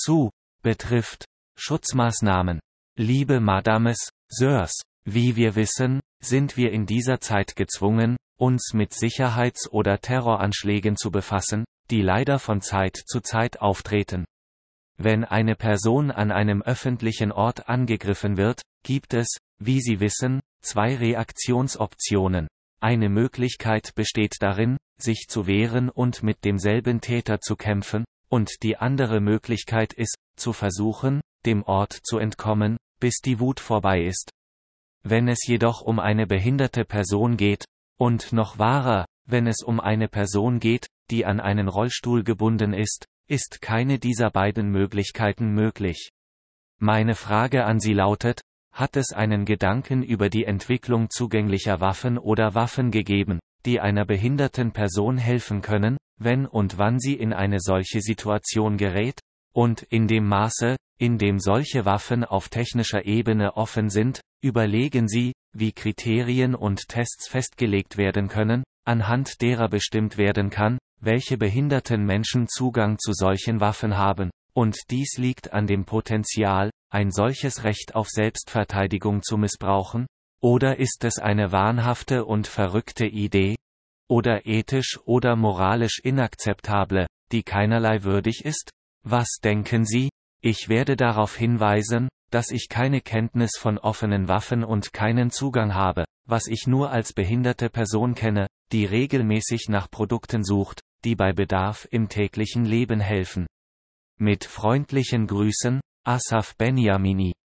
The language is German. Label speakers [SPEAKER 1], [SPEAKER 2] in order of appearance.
[SPEAKER 1] zu, betrifft. Schutzmaßnahmen. Liebe Madames, Sirs, wie wir wissen, sind wir in dieser Zeit gezwungen, uns mit Sicherheits- oder Terroranschlägen zu befassen, die leider von Zeit zu Zeit auftreten. Wenn eine Person an einem öffentlichen Ort angegriffen wird, gibt es, wie Sie wissen, zwei Reaktionsoptionen. Eine Möglichkeit besteht darin, sich zu wehren und mit demselben Täter zu kämpfen, und die andere Möglichkeit ist, zu versuchen, dem Ort zu entkommen, bis die Wut vorbei ist. Wenn es jedoch um eine behinderte Person geht, und noch wahrer, wenn es um eine Person geht, die an einen Rollstuhl gebunden ist, ist keine dieser beiden Möglichkeiten möglich. Meine Frage an Sie lautet, hat es einen Gedanken über die Entwicklung zugänglicher Waffen oder Waffen gegeben? die einer behinderten Person helfen können, wenn und wann sie in eine solche Situation gerät, und in dem Maße, in dem solche Waffen auf technischer Ebene offen sind, überlegen Sie, wie Kriterien und Tests festgelegt werden können, anhand derer bestimmt werden kann, welche behinderten Menschen Zugang zu solchen Waffen haben, und dies liegt an dem Potenzial, ein solches Recht auf Selbstverteidigung zu missbrauchen, oder ist es eine wahnhafte und verrückte Idee? Oder ethisch oder moralisch inakzeptable, die keinerlei würdig ist? Was denken Sie? Ich werde darauf hinweisen, dass ich keine Kenntnis von offenen Waffen und keinen Zugang habe, was ich nur als behinderte Person kenne, die regelmäßig nach Produkten sucht, die bei Bedarf im täglichen Leben helfen. Mit freundlichen Grüßen, Asaf Benjamini